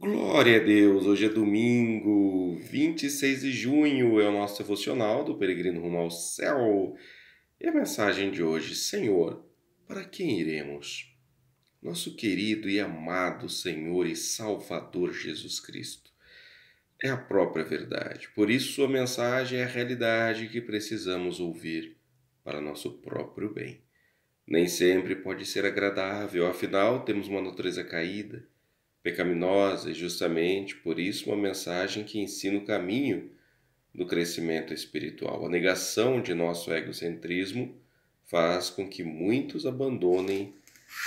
Glória a Deus! Hoje é domingo, 26 de junho, é o nosso devocional do Peregrino Rumo ao Céu. E a mensagem de hoje, Senhor, para quem iremos? Nosso querido e amado Senhor e Salvador Jesus Cristo. É a própria verdade, por isso sua mensagem é a realidade que precisamos ouvir para nosso próprio bem. Nem sempre pode ser agradável, afinal temos uma natureza caída pecaminosa e justamente por isso uma mensagem que ensina o caminho do crescimento espiritual. A negação de nosso egocentrismo faz com que muitos abandonem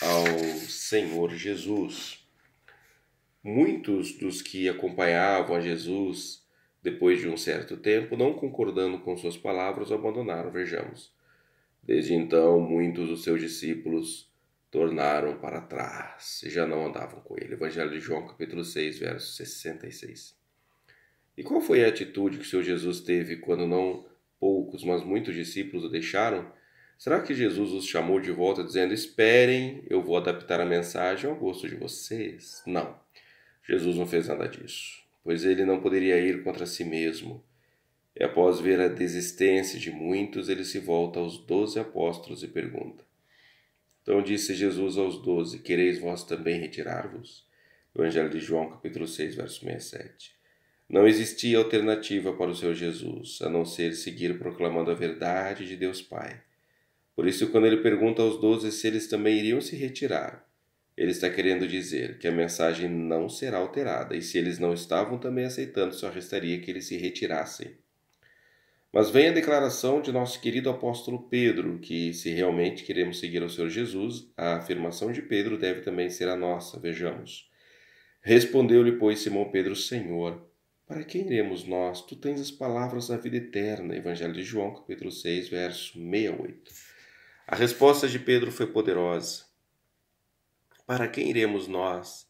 ao Senhor Jesus. Muitos dos que acompanhavam a Jesus depois de um certo tempo, não concordando com suas palavras, o abandonaram, vejamos. Desde então, muitos dos seus discípulos tornaram para trás e já não andavam com ele. Evangelho de João, capítulo 6, verso 66. E qual foi a atitude que o Senhor Jesus teve quando não poucos, mas muitos discípulos o deixaram? Será que Jesus os chamou de volta dizendo: Esperem, eu vou adaptar a mensagem ao gosto de vocês? Não. Jesus não fez nada disso, pois ele não poderia ir contra si mesmo. E após ver a desistência de muitos, ele se volta aos doze apóstolos e pergunta: então disse Jesus aos doze: Quereis vós também retirar-vos? Evangelho de João, capítulo 6, verso 67. Não existia alternativa para o seu Jesus, a não ser seguir proclamando a verdade de Deus Pai. Por isso, quando ele pergunta aos doze se eles também iriam se retirar, ele está querendo dizer que a mensagem não será alterada, e se eles não estavam também aceitando, só restaria que eles se retirassem. Mas vem a declaração de nosso querido apóstolo Pedro, que se realmente queremos seguir ao Senhor Jesus, a afirmação de Pedro deve também ser a nossa. Vejamos. Respondeu-lhe, pois, Simão Pedro, Senhor, para quem iremos nós? Tu tens as palavras da vida eterna. Evangelho de João, capítulo 6, verso 68. A resposta de Pedro foi poderosa. Para quem iremos nós?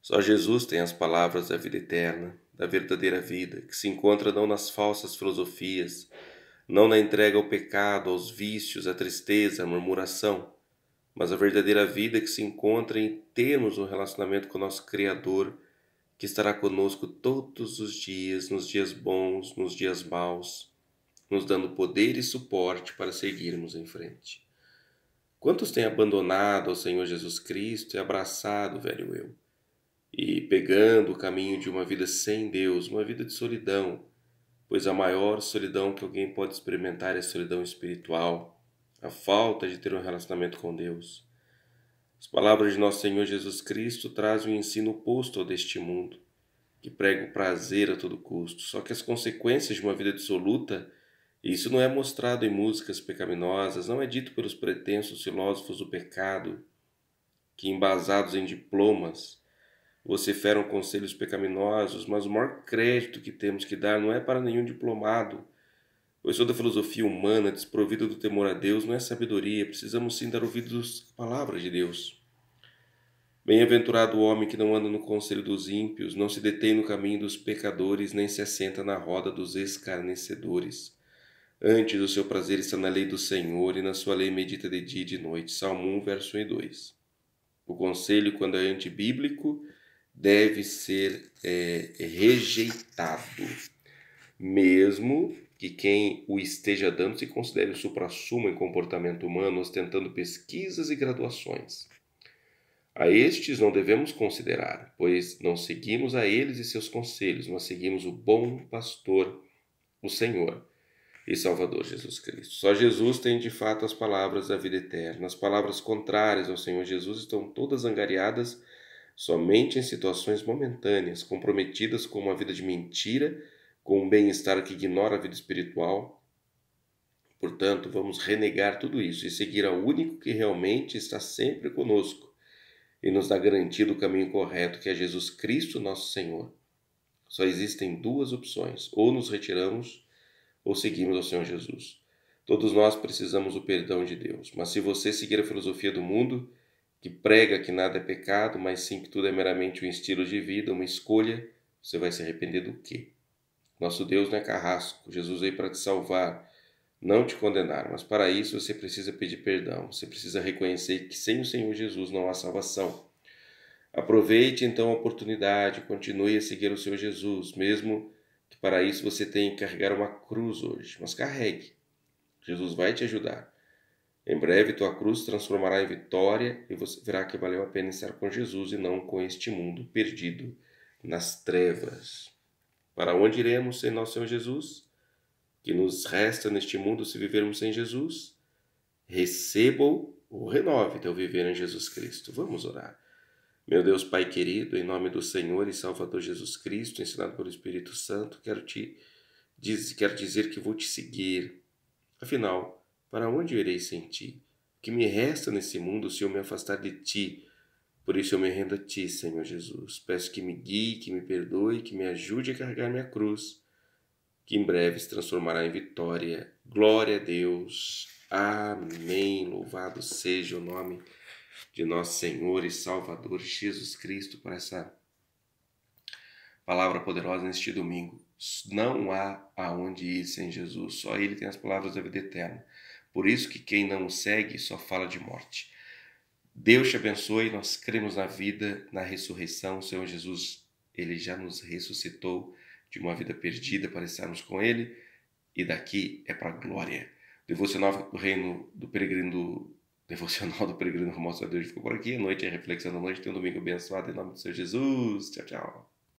Só Jesus tem as palavras da vida eterna da verdadeira vida, que se encontra não nas falsas filosofias, não na entrega ao pecado, aos vícios, à tristeza, à murmuração, mas a verdadeira vida que se encontra em termos um relacionamento com o nosso Criador, que estará conosco todos os dias, nos dias bons, nos dias maus, nos dando poder e suporte para seguirmos em frente. Quantos têm abandonado ao Senhor Jesus Cristo e abraçado o velho eu? e pegando o caminho de uma vida sem Deus, uma vida de solidão, pois a maior solidão que alguém pode experimentar é a solidão espiritual, a falta de ter um relacionamento com Deus. As palavras de nosso Senhor Jesus Cristo trazem um ensino oposto ao deste mundo, que prega o prazer a todo custo. Só que as consequências de uma vida dissoluta, isso não é mostrado em músicas pecaminosas, não é dito pelos pretensos filósofos do pecado, que embasados em diplomas, vociferam conselhos pecaminosos, mas o maior crédito que temos que dar não é para nenhum diplomado, pois toda filosofia humana é desprovida do temor a Deus não é sabedoria, precisamos sim dar ouvidos à palavra de Deus. Bem-aventurado o homem que não anda no conselho dos ímpios, não se detém no caminho dos pecadores, nem se assenta na roda dos escarnecedores. Antes o seu prazer está na lei do Senhor, e na sua lei medita de dia e de noite. Salmo 1, verso 1 e 2. O conselho, quando é antibíblico, deve ser é, rejeitado, mesmo que quem o esteja dando se considere o supra-sumo em comportamento humano, ostentando pesquisas e graduações. A estes não devemos considerar, pois não seguimos a eles e seus conselhos, mas seguimos o bom pastor, o Senhor e Salvador Jesus Cristo. Só Jesus tem de fato as palavras da vida eterna. As palavras contrárias ao Senhor Jesus estão todas angariadas somente em situações momentâneas, comprometidas com uma vida de mentira, com um bem-estar que ignora a vida espiritual. Portanto, vamos renegar tudo isso e seguir ao único que realmente está sempre conosco e nos dá garantido o caminho correto, que é Jesus Cristo, nosso Senhor. Só existem duas opções: ou nos retiramos ou seguimos ao Senhor Jesus. Todos nós precisamos do perdão de Deus, mas se você seguir a filosofia do mundo, que prega que nada é pecado, mas sim que tudo é meramente um estilo de vida, uma escolha, você vai se arrepender do quê? Nosso Deus não é carrasco. Jesus veio para te salvar, não te condenar. Mas para isso você precisa pedir perdão. Você precisa reconhecer que sem o Senhor Jesus não há salvação. Aproveite então a oportunidade, continue a seguir o Senhor Jesus, mesmo que para isso você tenha que carregar uma cruz hoje. Mas carregue. Jesus vai te ajudar. Em breve tua cruz transformará em vitória e você verá que valeu a pena estar com Jesus e não com este mundo perdido nas trevas. Para onde iremos sem nosso Senhor Jesus? Que nos resta neste mundo se vivermos sem Jesus? Receba ou renove teu viver em Jesus Cristo. Vamos orar. Meu Deus Pai querido, em nome do Senhor e Salvador Jesus Cristo, ensinado pelo Espírito Santo, quero te diz, quero dizer que vou te seguir. Afinal, para onde irei sem ti? Que me resta nesse mundo se eu me afastar de ti? Por isso eu me rendo a ti, Senhor Jesus. Peço que me guie, que me perdoe, que me ajude a carregar minha cruz, que em breve se transformará em vitória. Glória a Deus. Amém. Louvado seja o nome de nosso Senhor e Salvador Jesus Cristo por essa palavra poderosa neste domingo. Não há aonde ir sem Jesus, só ele tem as palavras da vida eterna. Por isso que quem não o segue só fala de morte. Deus te abençoe, nós cremos na vida, na ressurreição. O Senhor Jesus, ele já nos ressuscitou de uma vida perdida para estarmos com ele e daqui é para a glória. Devocional do Reino do Peregrino Devocional do Peregrino Mostra Deus ficou por aqui. A noite é reflexão da noite. tem um domingo abençoado em nome do Senhor Jesus. Tchau, tchau.